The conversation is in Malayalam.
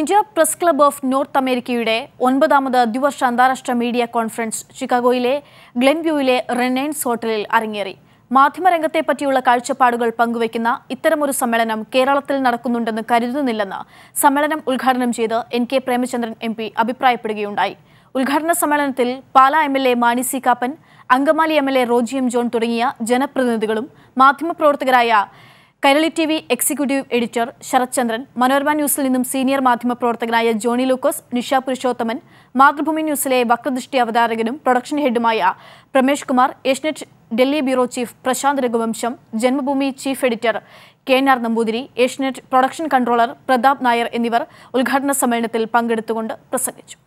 India press club of North അമേരിക്കയുടെ ഒൻപതാമത് ദ്വിവർഷ അന്താരാഷ്ട്ര മീഡിയ കോൺഫറൻസ് ചിക്കാഗോയിലെ ഗ്ലെൻവ്യൂവിലെ റെനൈൻസ് ഹോട്ടലിൽ അരങ്ങേറി മാധ്യമരംഗത്തെ പറ്റിയുള്ള കാഴ്ചപ്പാടുകൾ പങ്കുവയ്ക്കുന്ന ഇത്തരമൊരു സമ്മേളനം കേരളത്തിൽ നടക്കുന്നുണ്ടെന്ന് കരുതുന്നില്ലെന്ന് സമ്മേളനം ഉദ്ഘാടനം ചെയ്ത് N K Premachandran M P അഭിപ്രായപ്പെടുകയുണ്ടായി ഉദ്ഘാടന സമ്മേളനത്തിൽ Pala M L A Mani C Kappan Angamaly M L A Roji M John തുടങ്ങിയ ജനപ്രതിനിധികളും മാധ്യമപ്രവർത്തകരായ Kairali T V executive editor Sarathchandran Manorama ന്യൂസിൽ നിന്നും സീനിയർ മാധ്യമപ്രവർത്തകനായ ജോണി ലൂക്കോസ് നിഷ പുരുഷോത്തമൻ മാതൃഭൂമി ന്യൂസിലെ വക്രദൃഷ്ടി അവതാരകനും പ്രൊഡക്ഷൻ ഹെഡുമായ Pramesh Kumar Asianet Delhi bureau chief Prashanth Raghuvamsham Janmabhumi chief editor K R Namboothiri Asianet production controller Prathap Nair എന്നിവർ ഉദ്ഘാടന സമ്മേളനത്തിൽ പങ്കെടുത്തുകൊണ്ട് പ്രസംഗിച്ചു